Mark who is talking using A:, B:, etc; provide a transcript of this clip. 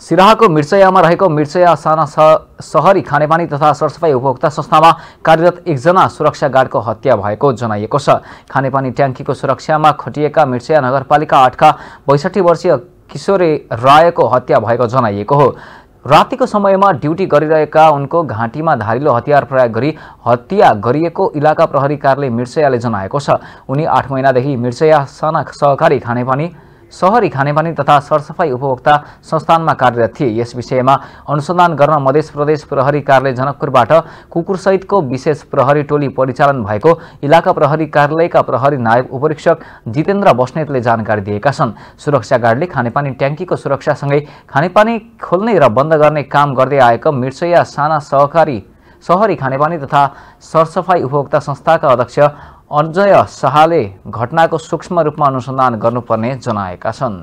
A: सिराहाको मिर्चयामा रहेको मिर्चया साना सहरी खानेपानी तथा सरसफाई उपभोक्ता संस्थामा कार्यरत एकजना सुरक्षा गार्डको हत्या भएको जनाइएको छ खानेपानी ट्याङ्कीको सुरक्षामा खटिएका मिर्चया नगरपालिका आठका बैसठी वर्षीय किशोरे रायको हत्या भएको जनाइएको हो रातिको समयमा ड्युटी गरिरहेका उनको घाँटीमा धारिलो हतियार प्रयोग गरी हत्या गरिएको इलाका प्रहरी कार्यालय मिर्चयाले जनाएको छ उनी आठ महिनादेखि मिर्चया साना सहकारी खानेपानी सहरी खानेपानी तथा सरसफाई उपभोक्ता संस्थानमा कार्यरत थिए यस विषयमा अनुसन्धान गर्न मध्य प्रदेश प्रहरी कार्यालय जनकपुरबाट कुकुरसहितको विशेष प्रहरी टोली परिचालन भएको इलाका प्रहरी कार्यालयका प्रहरी नायब उपरीक्षक जितेन्द्र बस्नेतले जानकारी दिएका छन् सुरक्षा गार्डले खानेपानी ट्याङ्कीको सुरक्षासँगै खानेपानी खोल्ने र बन्द गर्ने काम गर्दै आएको मिर्सैया साना सहकारी सहरी खानेपानी तथा सरसफाई उपभोक्ता संस्थाका अध्यक्ष अञ्जय शाहले घटनाको सूक्ष्म रूपमा अनुसन्धान गर्नुपर्ने जनाएका छन्